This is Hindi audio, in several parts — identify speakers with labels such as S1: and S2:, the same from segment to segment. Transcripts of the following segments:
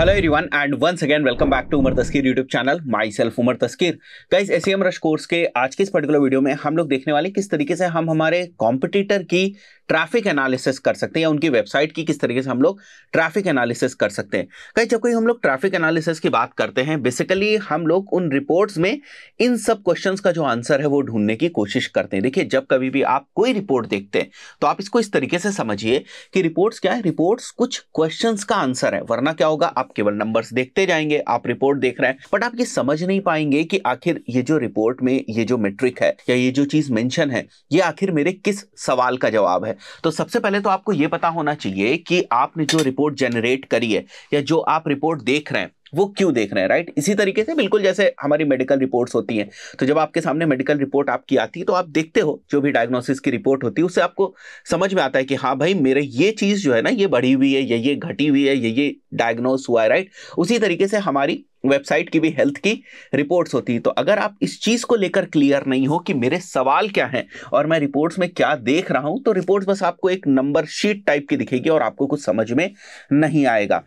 S1: every everyone and once again welcome back to Umar Taskeer channel myself Umar Taskeer guys S rush course के आज के इस पर्टिकुलर वीडियो में हम लोग देखने वाले किस तरीके से हम हमारे कॉम्पिटिटर की ट्रैफिक एनालिसिस कर सकते हैं या उनकी वेबसाइट की किस तरीके से हम लोग ट्रैफिक एनालिसिस कर सकते हैं कहीं जब कोई हम लोग ट्रैफिक एनालिसिस की बात करते हैं बेसिकली हम लोग उन रिपोर्ट्स में इन सब क्वेश्चंस का जो आंसर है वो ढूंढने की कोशिश करते हैं देखिए जब कभी भी आप कोई रिपोर्ट देखते हैं तो आप इसको इस तरीके से समझिए कि रिपोर्ट्स क्या है रिपोर्ट्स कुछ क्वेश्चन का आंसर है वरना क्या होगा आप केवल नंबर्स देखते जाएंगे आप रिपोर्ट देख रहे हैं बट आप ये समझ नहीं पाएंगे कि आखिर ये जो रिपोर्ट में ये जो मेट्रिक है या ये जो चीज मैंशन है ये आखिर मेरे किस सवाल का जवाब है तो सबसे पहले तो आपको ये पता होना चाहिए कि आपने जो रिपोर्ट जनरेट करी है या जो आप रिपोर्ट देख रहे हैं वो क्यों देख रहे हैं राइट इसी तरीके से बिल्कुल जैसे हमारी मेडिकल रिपोर्ट्स होती हैं तो जब आपके सामने मेडिकल रिपोर्ट आपकी आती है तो आप देखते हो जो भी डायग्नोसिस की रिपोर्ट होती है उससे आपको समझ में आता है कि हाँ भाई मेरे ये चीज़ जो है ना ये बढ़ी हुई है या ये घटी हुई है या ये डायग्नोस हुआ है राइट उसी तरीके से हमारी वेबसाइट की भी हेल्थ की रिपोर्ट्स होती हैं तो अगर आप इस चीज़ को लेकर क्लियर नहीं हो कि मेरे सवाल क्या हैं और मैं रिपोर्ट्स में क्या देख रहा हूं तो रिपोर्ट्स बस आपको एक नंबर शीट टाइप की दिखेगी और आपको कुछ समझ में नहीं आएगा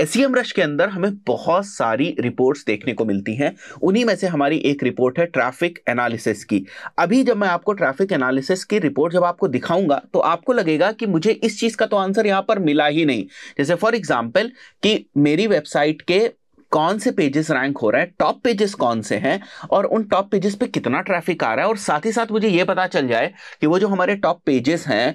S1: एस रश e के अंदर हमें बहुत सारी रिपोर्ट्स देखने को मिलती हैं उन्हीं में से हमारी एक रिपोर्ट है ट्रैफिक एनालिसिस की अभी जब मैं आपको ट्रैफिक एनालिसिस की रिपोर्ट जब आपको दिखाऊंगा तो आपको लगेगा कि मुझे इस चीज़ का तो आंसर यहाँ पर मिला ही नहीं जैसे फॉर एग्जाम्पल कि मेरी वेबसाइट के कौन से पेजेस रैंक हो रहा है टॉप पेजेस कौन से हैं और उन टॉप पेजेस पे कितना ट्रैफिक आ रहा है और साथ ही साथ मुझे ये पता चल जाए कि वो जो हमारे टॉप पेजेस हैं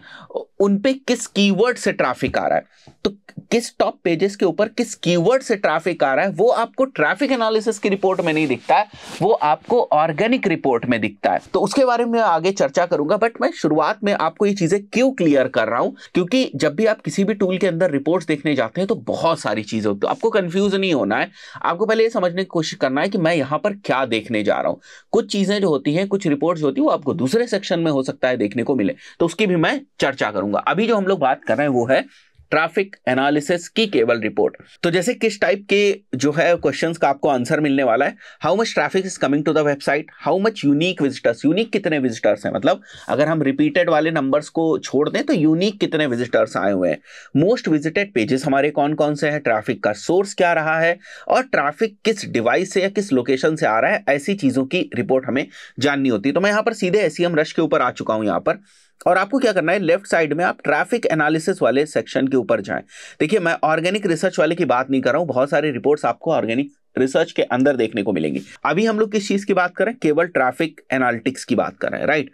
S1: उन पे किस कीवर्ड से ट्रैफिक आ रहा है तो किस टॉप पेजेस के ऊपर किस कीवर्ड से ट्रैफिक आ रहा है वो आपको ट्रैफिक एनालिसिस की रिपोर्ट में नहीं दिखता है वो आपको ऑर्गेनिक रिपोर्ट में दिखता है तो उसके बारे में आगे चर्चा करूंगा बट मैं शुरुआत में आपको ये चीजें क्यों क्लियर कर रहा हूं क्योंकि जब भी आप किसी भी टूल के अंदर रिपोर्ट देखने जाते हैं तो बहुत सारी चीजें होती है आपको कंफ्यूज नहीं होना है आपको पहले ये समझने की कोशिश करना है कि मैं यहाँ पर क्या देखने जा रहा हूँ कुछ चीज़ें जो होती हैं कुछ रिपोर्ट्स होती है वो आपको दूसरे सेक्शन में हो सकता है देखने को मिले तो उसकी भी मैं चर्चा करूंगा अभी जो हम लोग बात कर रहे हैं वो है ट्रैफिक एनालिसिस की केबल रिपोर्ट तो जैसे किस टाइप के जो है क्वेश्चन का आपको आंसर मिलने वाला है how much traffic is coming to the website how much unique visitors unique कितने विजिटर्स हैं मतलब अगर हम रिपीटेड वाले नंबर्स को छोड़ दें तो यूनिक कितने विजिटर्स आए हुए हैं मोस्ट विजिटेड पेजेस हमारे कौन कौन से हैं ट्रैफिक का सोर्स क्या रहा है और ट्रैफिक किस डिवाइस से या किस लोकेशन से आ रहा है ऐसी चीज़ों की रिपोर्ट हमें जाननी होती है तो मैं यहाँ पर सीधे एस रश के ऊपर आ चुका हूँ यहाँ पर और आपको क्या करना है लेफ्ट साइड में आप ट्रैफिक एनालिसिस वाले सेक्शन के ऊपर जाएं देखिए मैं ऑर्गेनिक रिसर्च वाले की बात नहीं कर रहा हूं बहुत सारे रिपोर्ट्स आपको ऑर्गेनिक रिसर्च के अंदर देखने को मिलेंगी अभी हम लोग किस चीज की बात करें केवल ट्रैफिक एनालिटिक्स की बात कर रहे हैं राइट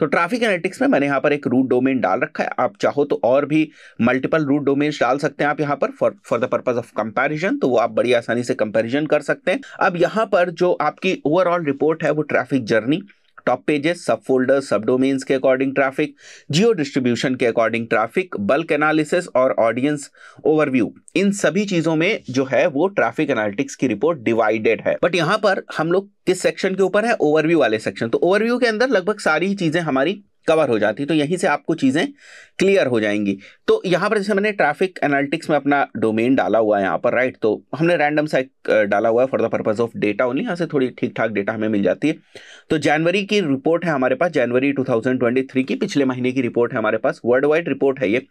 S1: तो ट्रैफिक एनालिटिक्स में मैंने यहाँ पर एक रूट डोमेन डाल रखा है आप चाहो तो और भी मल्टीपल रूट डोमेन्स डाल सकते हैं आप यहाँ पर for for the purpose of comparison तो वो आप बड़ी आसानी से कंपैरिजन कर सकते हैं अब यहाँ पर जो आपकी ओवरऑल रिपोर्ट है वो traffic journey top pages subfolder subdomains के अकॉर्डिंग ट्रैफिक जियो डिस्ट्रीब्यूशन के अकॉर्डिंग ट्रैफिक बल्क एनालिसिस और ऑडियंस ओवरव्यू इन सभी चीज़ों में जो है वो ट्रैफिक एनालिटिक्स की रिपोर्ट डिवाइडेड है बट यहाँ पर हम लोग किस सेक्शन के ऊपर है ओवरव्यू वाले सेक्शन तो ओवरव्यू के अंदर लगभग सारी चीज़ें हमारी कवर हो जाती तो यहीं से आपको चीज़ें क्लियर हो जाएंगी तो यहाँ पर जैसे मैंने ट्रैफिक एनालिटिक्स में अपना डोमेन डाला हुआ है यहाँ पर राइट तो हमने रैंडम सा एक डाला हुआ है for the purpose of data only यहाँ से थोड़ी ठीक ठाक डेटा हमें मिल जाती है तो जनवरी की रिपोर्ट है हमारे पास जनवरी टू की पिछले महीने की रिपोर्ट है हमारे पास वर्ल्ड वाइड रिपोर्ट है ये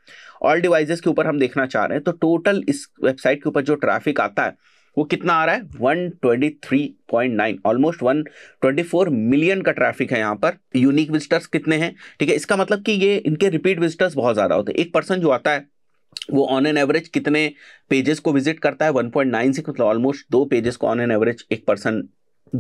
S1: ऑल डिवाइजेज़ के ऊपर हम देखना चाह रहे हैं तो टोटल इस वेबसाइट के ऊपर जो ट्रैफिक आता है वो कितना आ रहा है 123.9 ऑलमोस्ट 124 मिलियन का ट्रैफिक है यहाँ पर यूनिक विजिटर्स कितने हैं ठीक है इसका मतलब कि ये इनके रिपीट विजिटर्स बहुत ज़्यादा होते हैं एक पर्सन जो आता है वो ऑन एन एवरेज कितने पेजेस को विजिट करता है 1.96 मतलब ऑलमोस्ट दो पेजेस को ऑन एन एवरेज एक पर्सन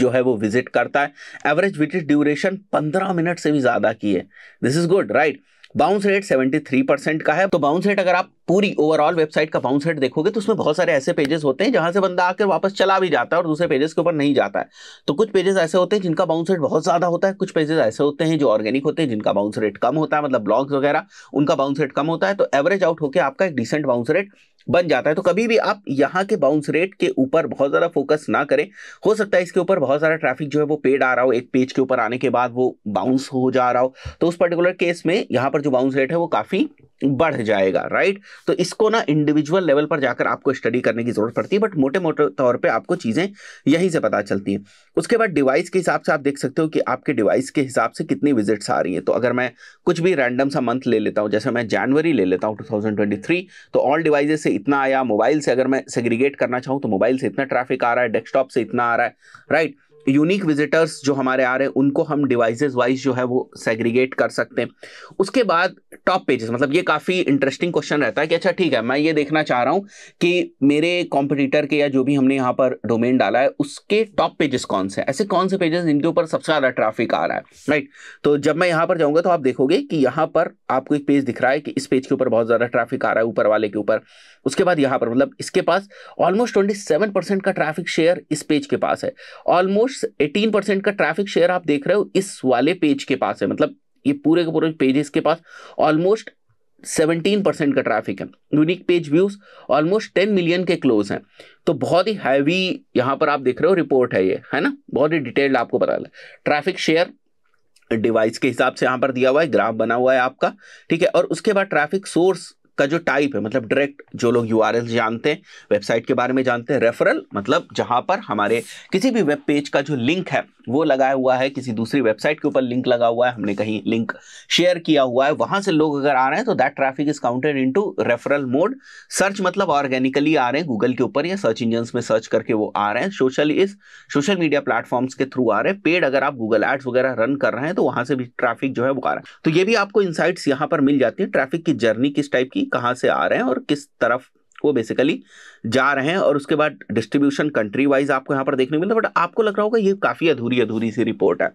S1: जो है वो विजिट करता है एवरेज विजिट ड्यूरेशन पंद्रह मिनट से भी ज़्यादा की है this is good right bounce rate 73 percent का है तो बाउंस रेट अगर आप पूरी ओवरऑल वेबसाइट का बाउंस रेट देखोगे तो उसमें बहुत सारे ऐसे पेजेस होते हैं जहां से बंदा आकर वापस चला भी जाता है और दूसरे पेजेस के ऊपर नहीं जाता है तो कुछ पेजेस ऐसे होते हैं जिनका बाउंस रेट बहुत ज़्यादा होता है कुछ पेजेस ऐसे होते हैं जो ऑर्गेनिक होते हैं जिनका बाउंस रेट कम होता है मतलब ब्लॉग्स वगैरह उनका बाउंस रेट कम होता है तो एवरेज आउट होकर आपका एक डिसेंट बाउंस रेट बन जाता है तो कभी भी आप यहाँ के बाउंस रेट के ऊपर बहुत ज़्यादा फोकस ना करें हो सकता है इसके ऊपर बहुत सारा ट्रैफिक जो है वो पेड आ रहा हो एक पेज के ऊपर आने के बाद वो बाउंस हो जा रहा हो तो उस पर्टिकुलर केस में यहाँ पर जो बाउंस रेट है वो काफ़ी बढ़ जाएगा राइट तो इसको ना इंडिविजुअल लेवल पर जाकर आपको स्टडी करने की जरूरत पड़ती है बट मोटे मोटे तौर पे आपको चीज़ें यहीं से पता चलती हैं उसके बाद डिवाइस के हिसाब से आप देख सकते हो कि आपके डिवाइस के हिसाब से कितनी विजिट्स आ रही हैं तो अगर मैं कुछ भी रैंडम सा मंथ ले लेता हूँ जैसे मैं जनवरी ले लेता हूँ टू तो ऑल डिवाइजेस से इतना आया मोबाइल से अगर मैं सेग्रीगेट करना चाहूँ तो मोबाइल से इतना ट्रैफिक आ रहा है डेस्कटॉप से इतना आ रहा है राइट यूनिक विजिटर्स जो हमारे आ रहे हैं उनको हम डिवाइसेस वाइज जो है वो सेग्रीगेट कर सकते हैं उसके बाद टॉप पेजेस मतलब ये काफ़ी इंटरेस्टिंग क्वेश्चन रहता है कि अच्छा ठीक है मैं ये देखना चाह रहा हूँ कि मेरे कॉम्पिटिटर के या जो भी हमने यहाँ पर डोमेन डाला है उसके टॉप पेजेस कौन से ऐसे कौन से पेजेस जिनके ऊपर सबसे ज़्यादा ट्रैफिक आ रहा है राइट तो जब मैं यहाँ पर जाऊँगा तो आप देखोगे कि यहाँ पर आपको एक पेज दिख रहा है कि इस पेज के ऊपर बहुत ज़्यादा ट्रैफिक आ रहा है ऊपर वाले के ऊपर उसके बाद यहाँ पर मतलब इसके पास ऑलमोस्ट ट्वेंटी का ट्रैफिक शेयर इस पेज के पास है ऑलमोस्ट ऑलमोस्ट एटीन परसेंट का ट्रैफिक शेयर आप देख रहे हो इस वाले पेज के पास है मतलब ये पूरे के पूरे पेजेस के पास ऑलमोस्ट सेवनटीन परसेंट का ट्रैफिक है unique page views almost ten million के क्लोज हैं तो बहुत ही हैवी यहाँ पर आप देख रहे हो रिपोर्ट है ये है ना बहुत ही डिटेल्ड आपको पता लगा ट्रैफिक शेयर डिवाइस के हिसाब से यहाँ पर दिया हुआ है ग्राफ बना हुआ है आपका ठीक है और उसके बाद ट्रैफिक सोर्स का जो टाइप है मतलब डायरेक्ट जो लोग यू जानते हैं वेबसाइट के बारे में जानते हैं रेफरल मतलब जहां पर हमारे किसी भी वेब पेज का जो लिंक है वो लगाया हुआ है किसी दूसरी वेबसाइट के ऊपर लिंक लगा हुआ है हमने कहीं लिंक शेयर किया हुआ है वहां से लोग अगर आ रहे हैं तो that traffic is counted into referral mode search मतलब ऑर्गेनिकली आ रहे हैं गूगल के ऊपर या सर्च इंजन में सर्च करके वो आ रहे हैं सोशल इस सोशल मीडिया प्लेटफॉर्म्स के थ्रू आ रहे हैं पेड अगर आप गूगल एड्स वगैरह रन कर रहे हैं तो वहां से भी ट्रैफिक जो है वो आ रहा है तो ये भी आपको इंसाइट्स यहाँ पर मिल जाती है ट्रैफिक की जर्नी किस टाइप की कहाँ से आ रहे हैं और किस तरफ वो बेसिकली जा रहे हैं और उसके बाद डिस्ट्रीब्यूशन कंट्री वाइज आपको यहाँ पर देखने मिलता है बट आपको लग रहा होगा ये काफ़ी अधूरी अधूरी सी रिपोर्ट है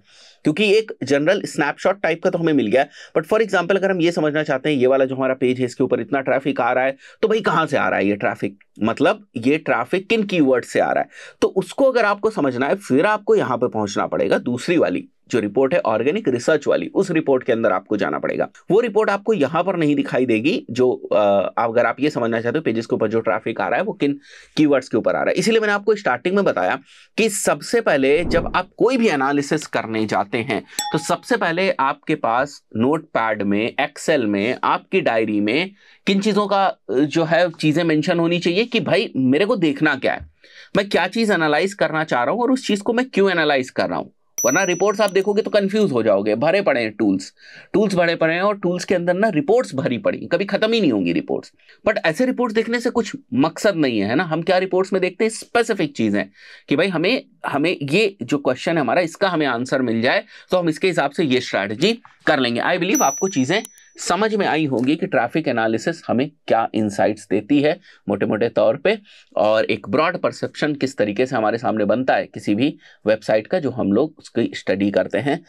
S1: क्योंकि एक जनरल स्नैपशॉट टाइप का तो हमें मिल गया है बट फॉर एग्जाम्पल अगर हम ये समझना चाहते हैं ये वाला जो हमारा पेज है इसके ऊपर इतना ट्रैफिक आ रहा है तो भाई कहाँ से आ रहा है ये ट्रैफिक मतलब ये ट्रैफिक किन की से आ रहा है तो उसको अगर आपको समझना है फिर आपको यहाँ पर पहुँचना पड़ेगा दूसरी वाली जो रिपोर्ट है ऑर्गेनिक रिसर्च वाली उस रिपोर्ट के अंदर आपको जाना पड़ेगा वो रिपोर्ट आपको यहां पर नहीं दिखाई देगी जो अगर आप ये समझना चाहते हो पेजेस के ऊपर जो ट्रैफिक आ रहा है वो किन कीवर्ड्स के ऊपर आ रहा है इसीलिए मैंने आपको स्टार्टिंग में बताया कि सबसे पहले जब आप कोई भी एनालिसिस करने जाते हैं तो सबसे पहले आपके पास नोट में एक्सेल में आपकी डायरी में किन चीज़ों का जो है चीज़ें मेंशन होनी चाहिए कि भाई मेरे को देखना क्या है मैं क्या चीज़ एनालाइज करना चाह रहा हूँ और उस चीज़ को मैं क्यों एनालाइज कर रहा हूँ वरना रिपोर्ट्स आप देखोगे तो कंफ्यूज हो जाओगे भरे पड़े हैं टूल्स टूल्स भरे पड़े हैं और टूल्स के अंदर ना रिपोर्ट्स भरी पड़ी कभी खत्म ही नहीं होंगी रिपोर्ट्स बट ऐसे रिपोर्ट्स देखने से कुछ मकसद नहीं है ना हम क्या रिपोर्ट्स में देखते हैं स्पेसिफिक चीज़ें कि भाई हमें हमें ये जो क्वेश्चन है हमारा इसका हमें आंसर मिल जाए तो हम इसके हिसाब से ये स्ट्रैटेजी कर लेंगे आई बिलीव आपको चीज़ें समझ में आई होंगी कि ट्रैफिक एनालिसिस हमें क्या इंसाइट्स देती है मोटे मोटे तौर पे और एक ब्रॉड परसेप्शन किस तरीके से हमारे सामने बनता है किसी भी वेबसाइट का जो हम लोग उसकी स्टडी करते हैं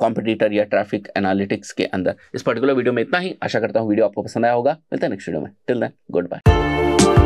S1: कॉम्पिटिटर या ट्रैफिक एनालिटिक्स के अंदर इस पर्टिकुलर वीडियो में इतना ही आशा करता हूँ वीडियो आपको पसंद आया होगा मिलता है नेक्स्ट वीडियो में टिल दैन गुड बाय